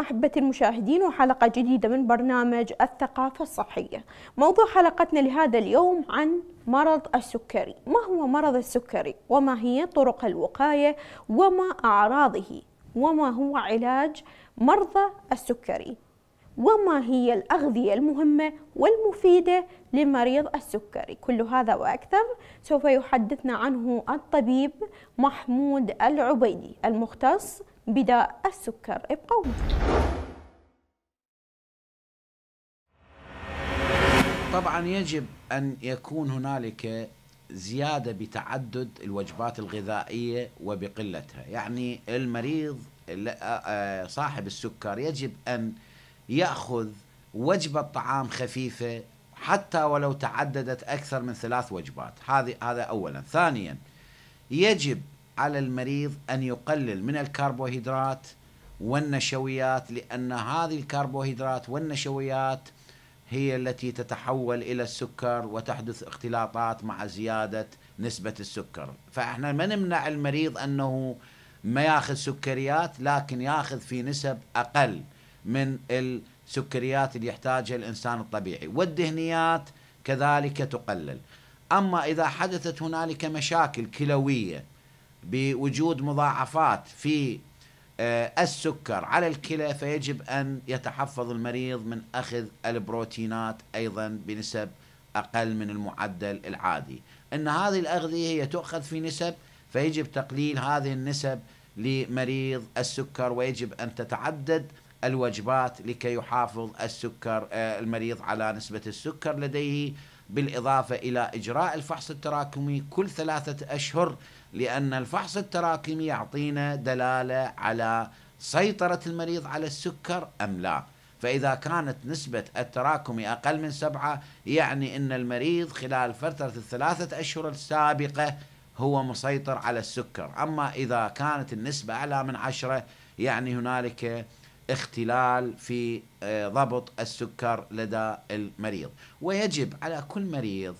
أحبتي المشاهدين وحلقة جديدة من برنامج الثقافة الصحية موضوع حلقتنا لهذا اليوم عن مرض السكري ما هو مرض السكري وما هي طرق الوقاية وما أعراضه وما هو علاج مرضى السكري وما هي الأغذية المهمة والمفيدة لمريض السكري كل هذا وأكثر سوف يحدثنا عنه الطبيب محمود العبيدي المختص بداء السكر ابقوا طبعا يجب أن يكون هنالك زيادة بتعدد الوجبات الغذائية وبقلتها يعني المريض صاحب السكر يجب أن يأخذ وجبة طعام خفيفة حتى ولو تعددت أكثر من ثلاث وجبات هذه هذا أولا ثانيا يجب على المريض أن يقلل من الكربوهيدرات والنشويات لأن هذه الكربوهيدرات والنشويات هي التي تتحول إلى السكر وتحدث اختلاطات مع زيادة نسبة السكر فإحنا ما نمنع المريض أنه ما ياخذ سكريات لكن ياخذ في نسب أقل من السكريات اللي يحتاجها الإنسان الطبيعي والدهنيات كذلك تقلل أما إذا حدثت هنالك مشاكل كلوية بوجود مضاعفات في آه، السكر على الكلى فيجب أن يتحفظ المريض من أخذ البروتينات أيضا بنسب أقل من المعدل العادي أن هذه الأغذية هي تؤخذ في نسب فيجب تقليل هذه النسب لمريض السكر ويجب أن تتعدد الوجبات لكي يحافظ السكر آه، المريض على نسبة السكر لديه بالإضافة إلى إجراء الفحص التراكمي كل ثلاثة أشهر لأن الفحص التراكمي يعطينا دلالة على سيطرة المريض على السكر أم لا فإذا كانت نسبة التراكم أقل من سبعة يعني أن المريض خلال فترة الثلاثة أشهر السابقة هو مسيطر على السكر أما إذا كانت النسبة أعلى من عشرة يعني هنالك اختلال في آه، ضبط السكر لدى المريض ويجب على كل مريض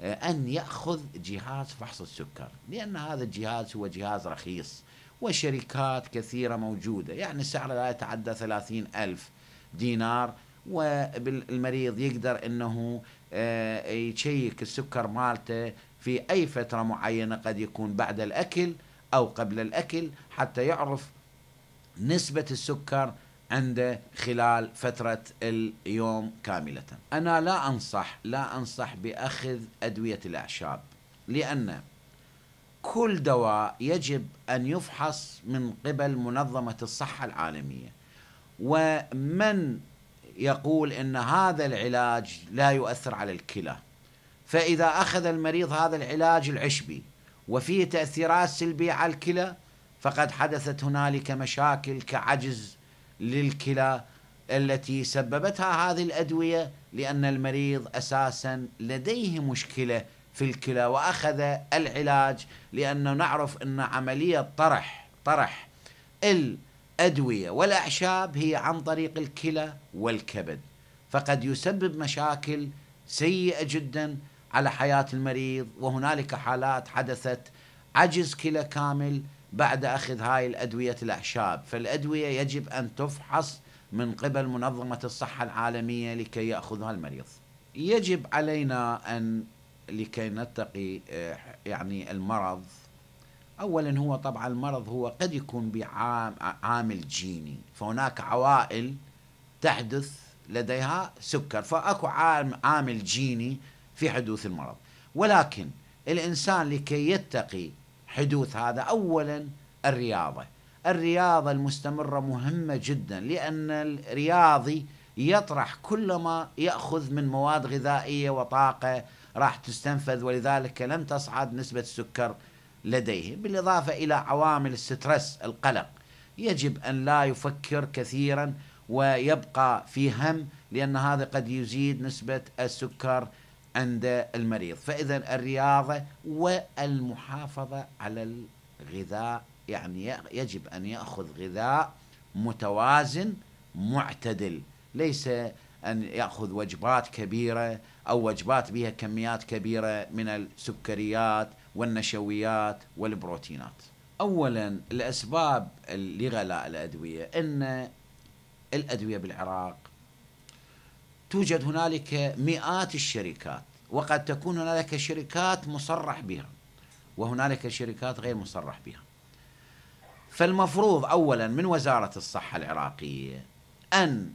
آه، أن يأخذ جهاز فحص السكر لأن هذا الجهاز هو جهاز رخيص وشركات كثيرة موجودة يعني سعره لا يتعدى ثلاثين ألف دينار والمريض يقدر أنه آه، يشيك السكر مالته في أي فترة معينة قد يكون بعد الأكل أو قبل الأكل حتى يعرف نسبة السكر عنده خلال فترة اليوم كاملة أنا لا أنصح لا أنصح بأخذ أدوية الأعشاب لأن كل دواء يجب أن يفحص من قبل منظمة الصحة العالمية ومن يقول أن هذا العلاج لا يؤثر على الكلى فإذا أخذ المريض هذا العلاج العشبي وفيه تأثيرات سلبية على الكلى فقد حدثت هنالك مشاكل كعجز للكلى التي سببتها هذه الأدوية لأن المريض أساسا لديه مشكلة في الكلى وأخذ العلاج لأنه نعرف أن عملية طرح طرح الأدوية والأعشاب هي عن طريق الكلى والكبد فقد يسبب مشاكل سيئة جدا على حياة المريض وهنالك حالات حدثت عجز كلى كامل بعد أخذ هاي الأدوية الأعشاب فالأدوية يجب أن تفحص من قبل منظمة الصحة العالمية لكي يأخذها المريض يجب علينا أن لكي نتقي آه، يعني المرض أولا هو طبعا المرض هو قد يكون بعامل جيني فهناك عوائل تحدث لديها سكر فأكو عامل جيني في حدوث المرض ولكن الإنسان لكي يتقي حدوث هذا أولا الرياضة الرياضة المستمرة مهمة جدا لأن الرياضي يطرح كل ما يأخذ من مواد غذائية وطاقة راح تستنفذ ولذلك لن تصعد نسبة السكر لديه بالإضافة إلى عوامل السترس القلق يجب أن لا يفكر كثيرا ويبقى في هم لأن هذا قد يزيد نسبة السكر عند المريض فإذا الرياضة والمحافظة على الغذاء يعني يجب أن يأخذ غذاء متوازن معتدل ليس أن يأخذ وجبات كبيرة أو وجبات بها كميات كبيرة من السكريات والنشويات والبروتينات أولا الأسباب لغلاء الأدوية أن الأدوية بالعراق توجد هنالك مئات الشركات وقد تكون هنالك شركات مصرح بها وهنالك شركات غير مصرح بها فالمفروض اولا من وزاره الصحه العراقيه ان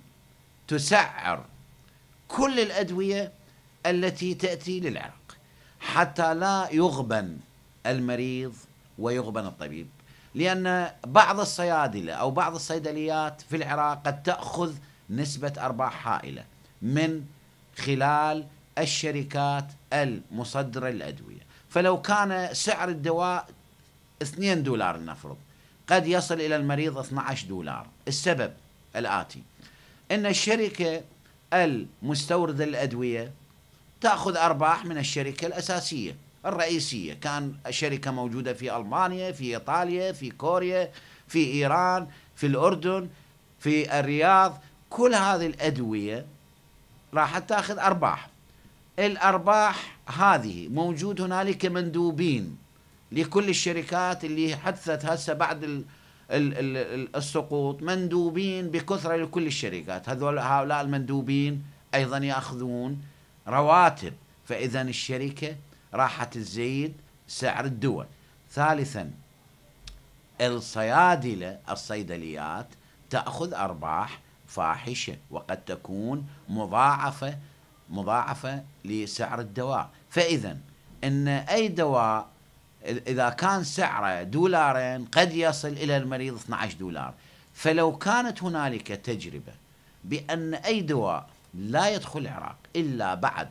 تسعر كل الادويه التي تاتي للعراق حتى لا يغبن المريض ويغبن الطبيب لان بعض الصيادله او بعض الصيدليات في العراق قد تاخذ نسبه ارباح هائله من خلال الشركات المصدرة للأدوية فلو كان سعر الدواء 2 دولار لنفرض قد يصل إلى المريض 12 دولار السبب الآتي أن الشركة المستوردة للأدوية تأخذ أرباح من الشركة الأساسية الرئيسية كان شركة موجودة في ألمانيا في إيطاليا في كوريا في إيران في الأردن في الرياض كل هذه الأدوية راح تاخذ أرباح الأرباح هذه موجود هنالك مندوبين لكل الشركات اللي حدثت هسه بعد ال السقوط مندوبين بكثرة لكل الشركات هذول هؤلاء المندوبين أيضا يأخذون رواتب فإذا الشركة راح تزيد سعر الدول ثالثا الصيادلة الصيدليات تأخذ أرباح فاحشة وقد تكون مضاعفة مضاعفة لسعر الدواء فإذا أن أي دواء إذا كان سعره دولارين قد يصل إلى المريض 12 دولار فلو كانت هنالك تجربة بأن أي دواء لا يدخل العراق إلا بعد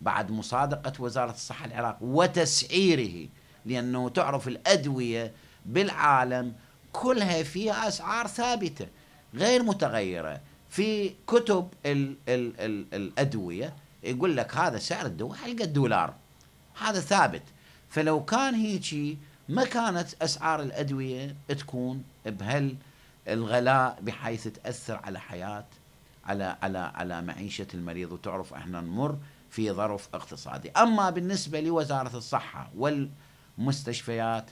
بعد مصادقة وزارة الصحة العراق وتسعيره لأنه تعرف الأدوية بالعالم كلها فيها أسعار ثابتة غير متغيره في كتب الـ الـ الـ الادويه يقول لك هذا سعر الدواء حلقه دولار هذا ثابت فلو كان هيجي ما كانت اسعار الادويه تكون بهال الغلاء بحيث تاثر على حياه على على على معيشه المريض وتعرف احنا نمر في ظرف اقتصادي، اما بالنسبه لوزاره الصحه والمستشفيات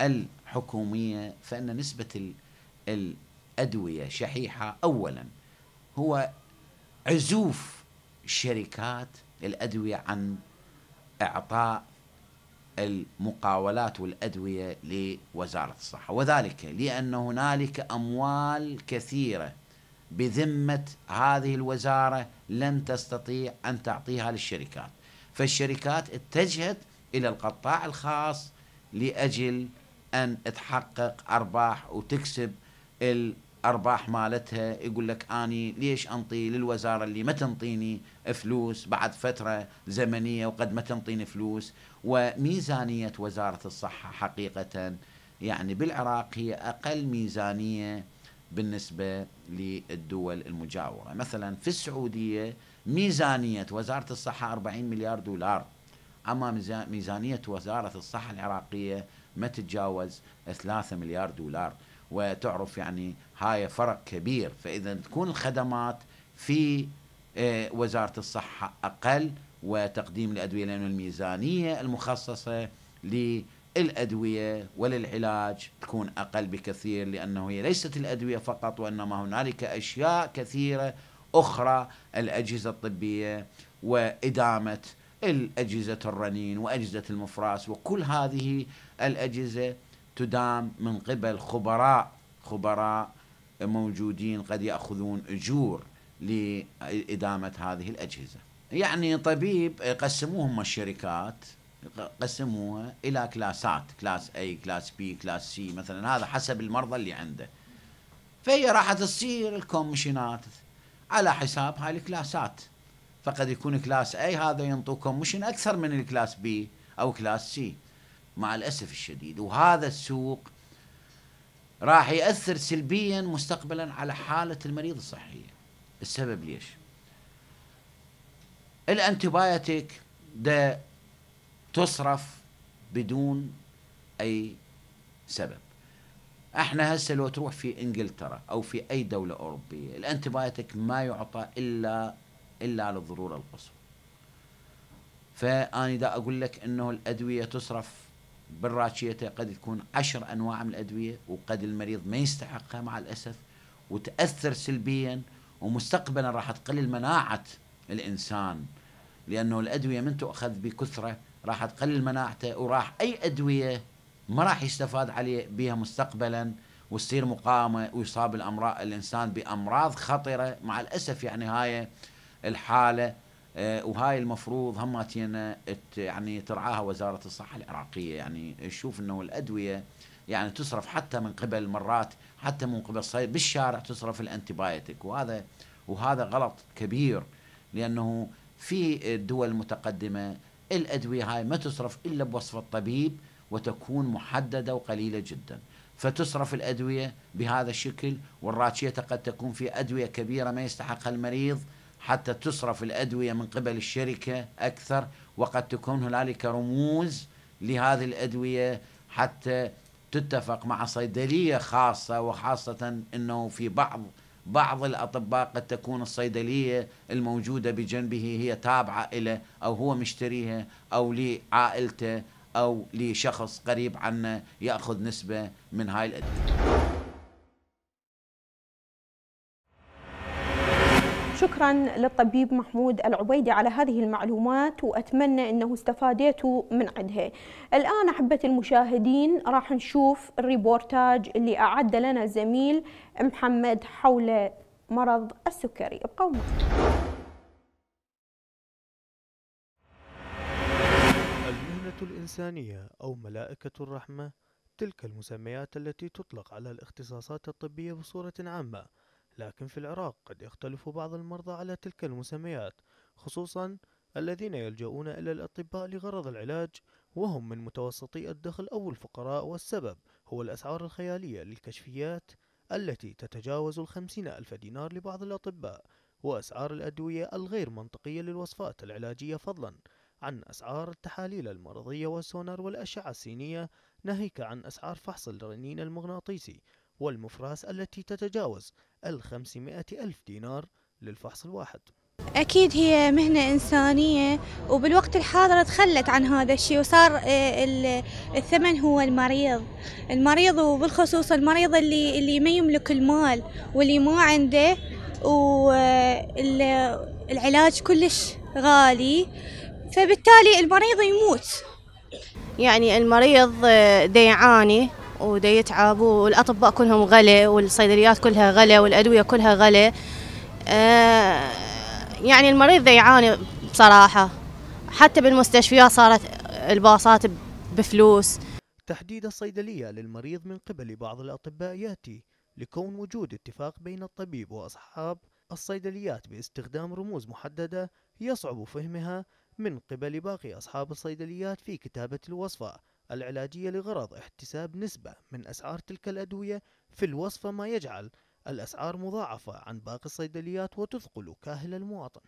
الحكوميه فان نسبه ال ال أدوية شحيحة أولا هو عزوف شركات الأدوية عن إعطاء المقاولات والأدوية لوزارة الصحة وذلك لأن هنالك أموال كثيرة بذمة هذه الوزارة لن تستطيع أن تعطيها للشركات فالشركات اتجهت إلى القطاع الخاص لأجل أن تحقق أرباح وتكسب ارباح مالتها يقول لك اني ليش انطي للوزاره اللي ما تنطيني فلوس بعد فتره زمنيه وقد ما تنطيني فلوس وميزانيه وزاره الصحه حقيقه يعني بالعراق هي اقل ميزانيه بالنسبه للدول المجاوره، مثلا في السعوديه ميزانيه وزاره الصحه 40 مليار دولار اما ميزانيه وزاره الصحه العراقيه ما تتجاوز 3 مليار دولار. وتعرف يعني هاي فرق كبير فإذا تكون الخدمات في آه، وزارة الصحة أقل وتقديم الأدوية لأن الميزانية المخصصة للأدوية وللعلاج تكون أقل بكثير لأنه هي ليست الأدوية فقط وإنما هنالك أشياء كثيرة أخرى الأجهزة الطبية وإدامة الأجهزة الرنين وأجهزة المفراس وكل هذه الأجهزة تدام من قبل خبراء خبراء موجودين قد ياخذون اجور لادامه هذه الاجهزه. يعني طبيب قسموهم الشركات قسموها الى كلاسات كلاس اي كلاس بي كلاس سي مثلا هذا حسب المرضى اللي عنده فهي راح تصير الكومشنات على حساب هاي الكلاسات فقد يكون كلاس اي هذا ينطوكم كومشن اكثر من الكلاس بي او كلاس سي مع الأسف الشديد وهذا السوق راح يأثر سلبيا مستقبلا على حالة المريض الصحية السبب ليش الانتبايتك ده تصرف بدون أي سبب احنا هسه لو تروح في انجلترا او في اي دوله اوروبيه الانتبايتك ما يعطى الا الا للضروره القصوى فاني دا اقول لك انه الادويه تصرف بالراشيته قد تكون عشر انواع من الادويه وقد المريض ما يستحقها مع الاسف وتاثر سلبيا ومستقبلا راح تقلل مناعه الانسان لانه الادويه من تؤخذ بكثره راح تقلل مناعته وراح اي ادويه ما راح يستفاد عليه بها مستقبلا وتصير مقاومه ويصاب الامراض الانسان بامراض خطره مع الاسف يعني هاي الحاله آه، وهاي المفروض هماتينا يعني ترعاها وزاره الصحه العراقيه يعني تشوف انه الادويه يعني تصرف حتى من قبل مرات حتى من قبل الصيد بالشارع تصرف الانتبايتك وهذا وهذا غلط كبير لانه في الدول المتقدمه الادويه هاي ما تصرف الا بوصف الطبيب وتكون محدده وقليله جدا فتصرف الادويه بهذا الشكل والراتشيه قد تكون في ادويه كبيره ما يستحقها المريض حتى تصرف الأدوية من قبل الشركة أكثر وقد تكون هنالك رموز لهذه الأدوية حتى تتفق مع صيدلية خاصة وخاصة أنه في بعض بعض الأطباء قد تكون الصيدلية الموجودة بجنبه هي تابعة إلى أو هو مشتريها أو لعائلته أو لشخص قريب عنه يأخذ نسبة من هاي الأدوية شكرا للطبيب محمود العبيدي على هذه المعلومات وأتمنى أنه استفاديتوا من عندها الآن أحبة المشاهدين راح نشوف الريبورتاج اللي أعد لنا الزميل محمد حول مرض السكري ابقوا معنا المهنة الإنسانية أو ملائكة الرحمة تلك المسميات التي تطلق على الاختصاصات الطبية بصورة عامة لكن في العراق قد يختلف بعض المرضى على تلك المسميات خصوصا الذين يلجؤون إلى الأطباء لغرض العلاج وهم من متوسطي الدخل أو الفقراء والسبب هو الأسعار الخيالية للكشفيات التي تتجاوز الخمسين ألف دينار لبعض الأطباء وأسعار الأدوية الغير منطقية للوصفات العلاجية فضلا عن أسعار التحاليل المرضية والسونار والأشعة السينية ناهيك عن أسعار فحص الرنين المغناطيسي والمفراس التي تتجاوز 500 ألف دينار للفحص الواحد أكيد هي مهنة إنسانية وبالوقت الحاضر تخلت عن هذا الشيء وصار آه، الثمن هو المريض المريض وبالخصوص المريض اللي اللي ما يملك المال واللي ما عنده والعلاج آه، كلش غالي فبالتالي المريض يموت يعني المريض آه، ديعاني ودا يتعب والاطباء كلهم غلى والصيدليات كلها غلى والادويه كلها غلى آه يعني المريض ذا يعاني بصراحه حتى بالمستشفيات صارت الباصات بفلوس تحديد الصيدليه للمريض من قبل بعض الاطباء ياتي لكون وجود اتفاق بين الطبيب واصحاب الصيدليات باستخدام رموز محدده يصعب فهمها من قبل باقي اصحاب الصيدليات في كتابه الوصفه العلاجية لغرض احتساب نسبة من أسعار تلك الأدوية في الوصفة ما يجعل الأسعار مضاعفة عن باقي الصيدليات وتثقل كاهل المواطن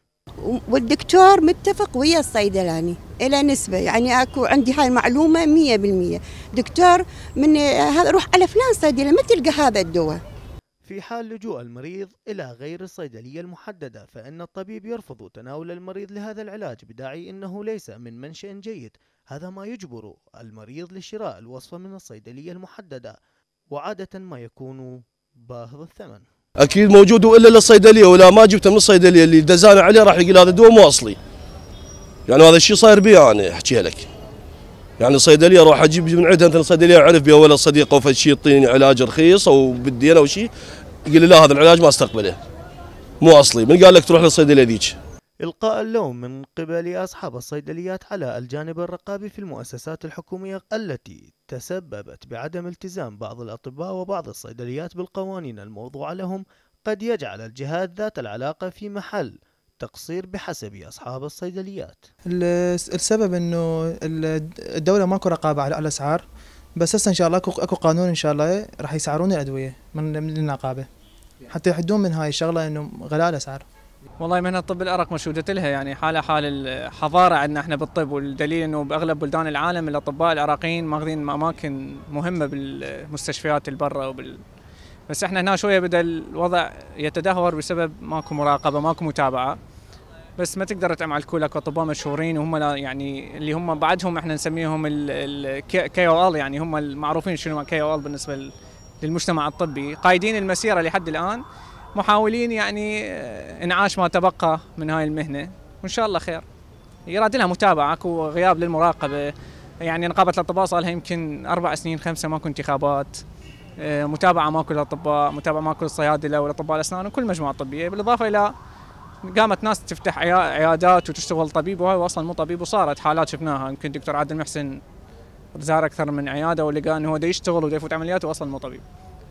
والدكتور متفق ويا الصيدلاني الى نسبه يعني اكو عندي هاي المعلومه 100% دكتور من هذا روح على فلان صيدله ما تلقى هذا الدواء في حال لجوء المريض الى غير الصيدليه المحدده فان الطبيب يرفض تناول المريض لهذا العلاج بداعي انه ليس من منشا جيد هذا ما يجبر المريض لشراء الوصفة من الصيدلية المحددة وعادة ما يكون باهظ الثمن أكيد موجود إلا للصيدلية ولا ما جبته من الصيدلية اللي دزانا عليه راح يقول هذا دواء مو أصلي يعني هذا الشيء صاير بي أنا أحكيها لك يعني صيدلية راح اجيب من عندها مثلا صيدليه اعرف بها ولا صديقه وفد شيء يعطيني علاج رخيص او بدي انا وشي يقول لي لا هذا العلاج ما استقبله مو اصلي من قال لك تروح للصيدليه ذيك إلقاء اللوم من قبل أصحاب الصيدليات على الجانب الرقابي في المؤسسات الحكومية التي تسببت بعدم التزام بعض الأطباء وبعض الصيدليات بالقوانين الموضوعة لهم قد يجعل الجهات ذات العلاقة في محل تقصير بحسب أصحاب الصيدليات السبب أنه الدولة ماكو رقابة على الأسعار بس هسه ان شاء الله اكو قانون ان شاء الله راح يسعرون الادويه من النقابه حتى يحدون من هاي الشغله انه غلاء الاسعار والله مهنه الطب الارق مشهوده لها يعني حاله حال الحضاره عندنا احنا بالطب والدليل انه باغلب بلدان العالم الاطباء العراقيين ماخذين اماكن مهمه بالمستشفيات البرة وبال بس احنا هنا شويه بدا الوضع يتدهور بسبب ماكو مراقبه ماكو متابعه بس ما تقدر تعم على الكل اكو اطباء مشهورين وهم يعني اللي هم بعدهم احنا نسميهم الكي او ال يعني هم المعروفين شنو كي او ال بالنسبه للمجتمع الطبي قايدين المسيره لحد الان محاولين يعني انعاش ما تبقى من هاي المهنه وان شاء الله خير يراد لها متابعه اكو غياب للمراقبه يعني نقابه الاطباء صار لها يمكن اربع سنين خمسه ماكو انتخابات آه، متابعه ماكو الاطباء متابعه ماكو الصيادله والاطباء الاسنان وكل مجموعه طبيه بالاضافه الى قامت ناس تفتح عيادات وتشتغل طبيب وهي اصلا مو طبيب وصارت حالات شفناها يمكن دكتور عادل محسن زار اكثر من عياده ولقى انه هو دا يشتغل ودا يفوت عمليات واصلا مو طبيب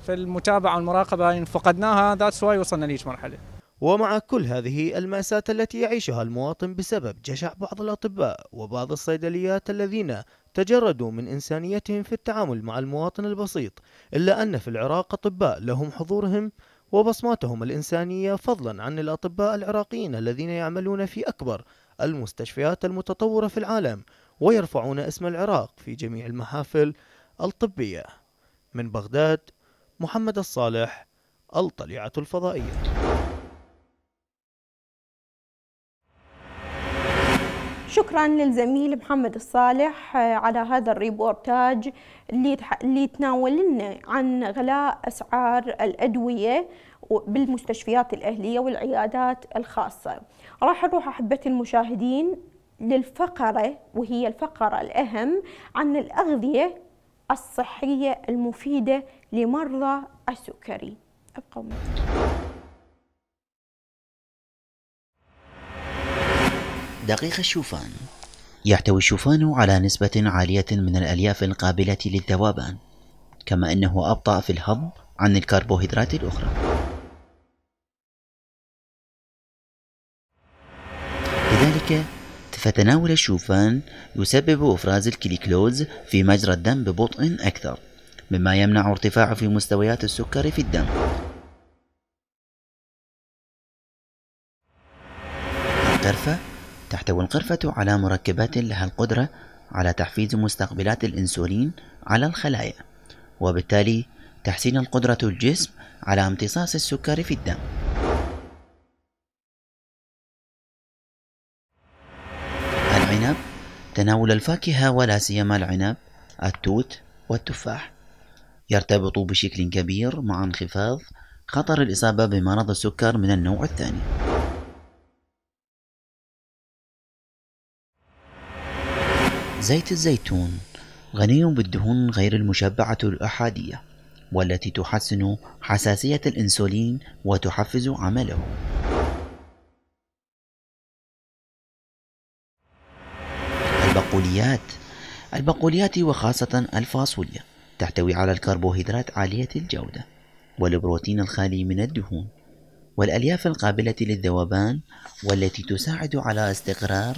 في المتابعه والمراقبه فقدناها ذاتس واي وصلنا لهيج مرحله ومع كل هذه المأساة التي يعيشها المواطن بسبب جشع بعض الأطباء وبعض الصيدليات الذين تجردوا من إنسانيتهم في التعامل مع المواطن البسيط إلا أن في العراق أطباء لهم حضورهم وبصماتهم الإنسانية فضلا عن الأطباء العراقيين الذين يعملون في أكبر المستشفيات المتطورة في العالم ويرفعون اسم العراق في جميع المحافل الطبية من بغداد محمد الصالح الطليعة الفضائية شكرا للزميل محمد الصالح آه، على هذا الريبورتاج اللي تناول لنا عن غلاء اسعار الادويه بالمستشفيات الاهليه والعيادات الخاصه. راح نروح احبه المشاهدين للفقره وهي الفقره الاهم عن الاغذيه الصحيه المفيده لمرضى السكري ابقوا معنا دقيق الشوفان يحتوي الشوفان على نسبة عالية من الألياف القابلة للذوبان كما أنه أبطأ في الهضم عن الكربوهيدرات الأخرى لذلك فتناول الشوفان يسبب إفراز الكليكلوز في مجرى الدم ببطء أكثر مما يمنع ارتفاع في مستويات السكر في الدم القرفة تحتوي القرفة على مركبات لها القدرة على تحفيز مستقبلات الإنسولين على الخلايا وبالتالي تحسين القدرة الجسم على امتصاص السكر في الدم العنب تناول الفاكهة ولا سيما العنب التوت والتفاح يرتبط بشكل كبير مع انخفاض خطر الإصابة بمرض السكر من النوع الثاني زيت الزيتون غني بالدهون غير المشبعة الأحادية والتي تحسن حساسية الإنسولين وتحفز عمله البقوليات البقوليات وخاصة الفاصوليا تحتوي على الكربوهيدرات عالية الجودة والبروتين الخالي من الدهون والألياف القابلة للذوبان والتي تساعد على استقرار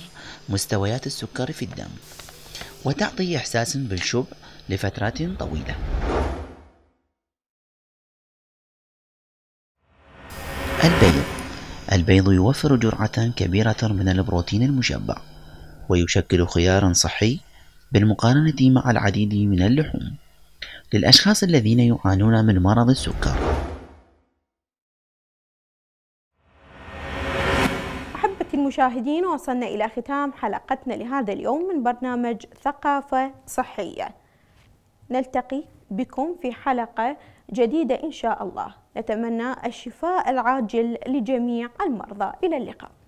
مستويات السكر في الدم وتعطي إحساس بالشبع لفترات طويلة البيض البيض يوفر جرعة كبيرة من البروتين المشبع ويشكل خيارا صحي بالمقارنة مع العديد من اللحوم للأشخاص الذين يعانون من مرض السكر أحبتي المشاهدين وصلنا إلى ختام حلقتنا لهذا اليوم من برنامج ثقافة صحية نلتقي بكم في حلقة جديدة إن شاء الله نتمنى الشفاء العاجل لجميع المرضى إلى اللقاء